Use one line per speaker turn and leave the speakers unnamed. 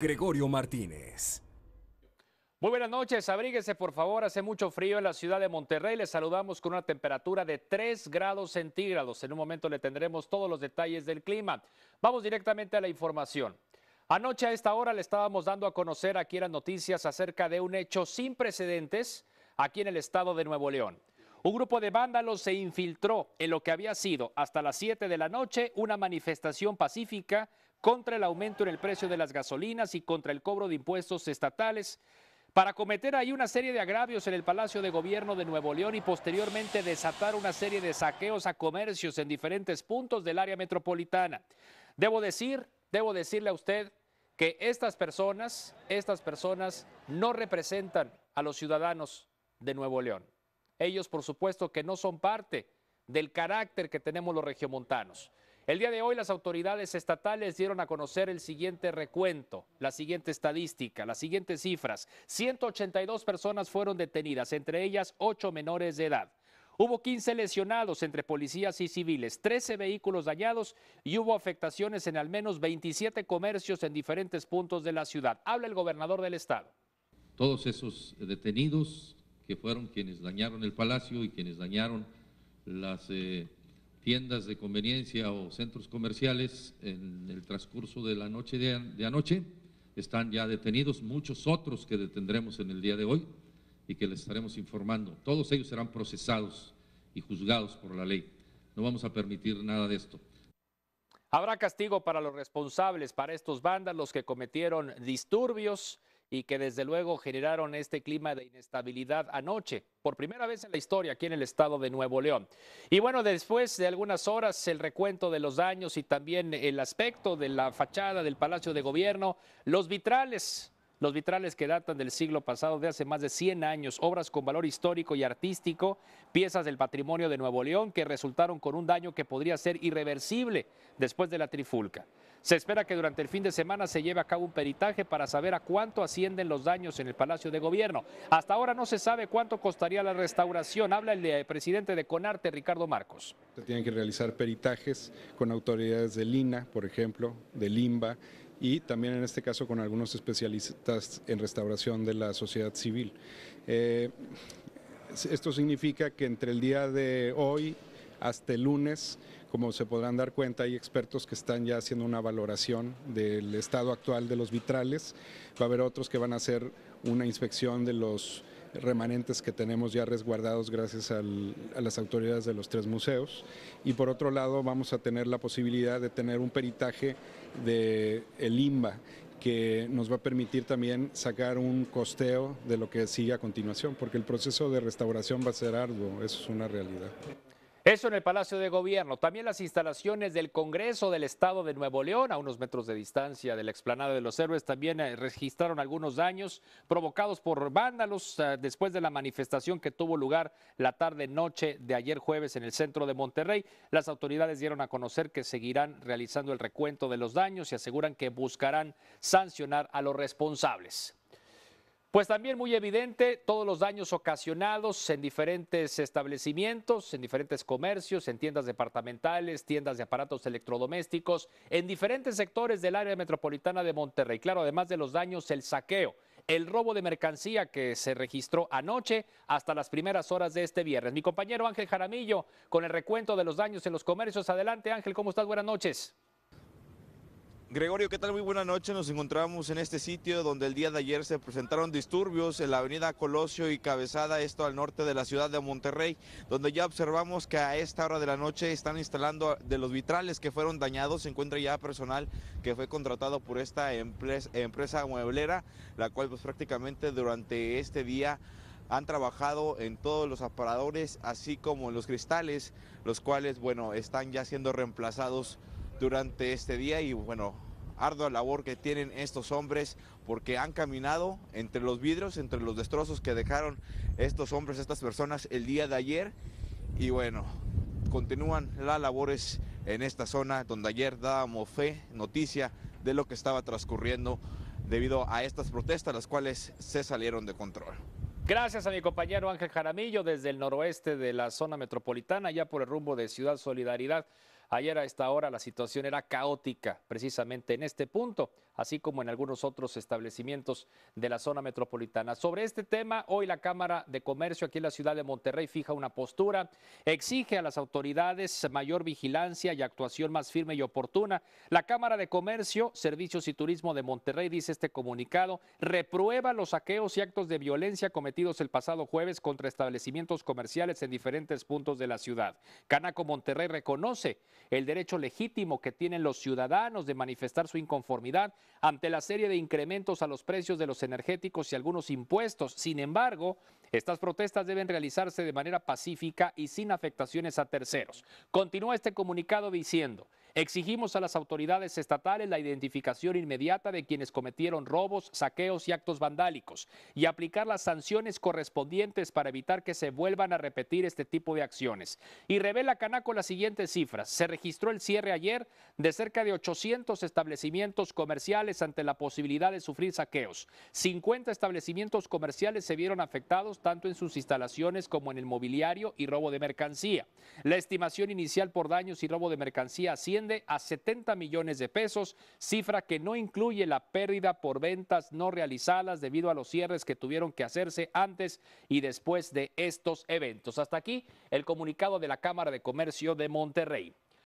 Gregorio Martínez.
Muy buenas noches, abríguese por favor, hace mucho frío en la ciudad de Monterrey, les saludamos con una temperatura de 3 grados centígrados, en un momento le tendremos todos los detalles del clima. Vamos directamente a la información. Anoche a esta hora le estábamos dando a conocer aquí eran noticias acerca de un hecho sin precedentes aquí en el estado de Nuevo León. Un grupo de vándalos se infiltró en lo que había sido hasta las 7 de la noche una manifestación pacífica contra el aumento en el precio de las gasolinas y contra el cobro de impuestos estatales para cometer ahí una serie de agravios en el Palacio de Gobierno de Nuevo León y posteriormente desatar una serie de saqueos a comercios en diferentes puntos del área metropolitana. Debo decir, debo decirle a usted que estas personas, estas personas no representan a los ciudadanos de Nuevo León. Ellos, por supuesto, que no son parte del carácter que tenemos los regiomontanos. El día de hoy las autoridades estatales dieron a conocer el siguiente recuento, la siguiente estadística, las siguientes cifras. 182 personas fueron detenidas, entre ellas 8 menores de edad. Hubo 15 lesionados entre policías y civiles, 13 vehículos dañados y hubo afectaciones en al menos 27 comercios en diferentes puntos de la ciudad. Habla el gobernador del estado. Todos esos detenidos que fueron quienes dañaron el palacio y quienes dañaron las eh, tiendas de conveniencia o centros comerciales en el transcurso de la noche de, anoche. Están ya detenidos, muchos otros que detendremos en el día de hoy y que les estaremos informando. Todos ellos serán procesados y juzgados por la ley. No vamos a permitir nada de esto. Habrá castigo para los responsables, para estos los que cometieron disturbios y que desde luego generaron este clima de inestabilidad anoche, por primera vez en la historia aquí en el estado de Nuevo León. Y bueno, después de algunas horas el recuento de los daños y también el aspecto de la fachada del Palacio de Gobierno, los vitrales los vitrales que datan del siglo pasado, de hace más de 100 años, obras con valor histórico y artístico, piezas del patrimonio de Nuevo León que resultaron con un daño que podría ser irreversible después de la trifulca. Se espera que durante el fin de semana se lleve a cabo un peritaje para saber a cuánto ascienden los daños en el Palacio de Gobierno. Hasta ahora no se sabe cuánto costaría la restauración. Habla el, eh, presidente de Conarte, Ricardo Marcos.
Se tienen que realizar peritajes con autoridades de Lina, por ejemplo, de Limba y también en este caso con algunos especialistas en restauración de la sociedad civil. Eh, esto significa que entre el día de hoy hasta el lunes, como se podrán dar cuenta, hay expertos que están ya haciendo una valoración del estado actual de los vitrales. Va a haber otros que van a hacer una inspección de los remanentes que tenemos ya resguardados gracias a las autoridades de los tres museos. Y por otro lado vamos a tener la posibilidad de tener un peritaje del el IMBA que nos va a permitir también sacar un costeo de lo que sigue a continuación, porque el proceso de restauración va a ser arduo, eso es una realidad.
Eso en el Palacio de Gobierno. También las instalaciones del Congreso del Estado de Nuevo León, a unos metros de distancia de la explanada de los héroes, también eh, registraron algunos daños provocados por vándalos eh, después de la manifestación que tuvo lugar la tarde-noche de ayer jueves en el centro de Monterrey. Las autoridades dieron a conocer que seguirán realizando el recuento de los daños y aseguran que buscarán sancionar a los responsables. Pues también muy evidente todos los daños ocasionados en diferentes establecimientos, en diferentes comercios, en tiendas departamentales, tiendas de aparatos electrodomésticos, en diferentes sectores del área metropolitana de Monterrey. Claro, además de los daños, el saqueo, el robo de mercancía que se registró anoche hasta las primeras horas de este viernes. Mi compañero Ángel Jaramillo con el recuento de los daños en los comercios. Adelante Ángel, ¿cómo estás? Buenas noches.
Gregorio, ¿qué tal? Muy buena noche. Nos encontramos en este sitio donde el día de ayer se presentaron disturbios en la avenida Colosio y Cabezada, esto al norte de la ciudad de Monterrey, donde ya observamos que a esta hora de la noche están instalando de los vitrales que fueron dañados. Se encuentra ya personal que fue contratado por esta empresa, mueblera, la cual pues prácticamente durante este día han trabajado en todos los aparadores, así como en los cristales, los cuales, bueno, están ya siendo reemplazados durante este día y bueno, ardua labor que tienen estos hombres porque han caminado entre los vidrios, entre los destrozos que dejaron estos hombres, estas personas el día de ayer y bueno, continúan las labores en esta zona donde ayer dábamos fe, noticia de lo que estaba transcurriendo debido a estas protestas, las cuales se salieron de control.
Gracias a mi compañero Ángel Jaramillo desde el noroeste de la zona metropolitana, ya por el rumbo de Ciudad Solidaridad. Ayer a esta hora la situación era caótica precisamente en este punto así como en algunos otros establecimientos de la zona metropolitana. Sobre este tema, hoy la Cámara de Comercio aquí en la ciudad de Monterrey fija una postura, exige a las autoridades mayor vigilancia y actuación más firme y oportuna. La Cámara de Comercio, Servicios y Turismo de Monterrey, dice este comunicado, reprueba los saqueos y actos de violencia cometidos el pasado jueves contra establecimientos comerciales en diferentes puntos de la ciudad. Canaco Monterrey reconoce el derecho legítimo que tienen los ciudadanos de manifestar su inconformidad ante la serie de incrementos a los precios de los energéticos y algunos impuestos. Sin embargo, estas protestas deben realizarse de manera pacífica y sin afectaciones a terceros. Continúa este comunicado diciendo, Exigimos a las autoridades estatales la identificación inmediata de quienes cometieron robos, saqueos y actos vandálicos y aplicar las sanciones correspondientes para evitar que se vuelvan a repetir este tipo de acciones. Y revela Canaco las siguientes cifras. Se registró el cierre ayer de cerca de 800 establecimientos comerciales ante la posibilidad de sufrir saqueos. 50 establecimientos comerciales se vieron afectados tanto en sus instalaciones como en el mobiliario y robo de mercancía. La estimación inicial por daños y robo de mercancía asciende a 70 millones de pesos, cifra que no incluye la pérdida por ventas no realizadas debido a los cierres que tuvieron que hacerse antes y después de estos eventos. Hasta aquí el comunicado de la Cámara de Comercio de Monterrey.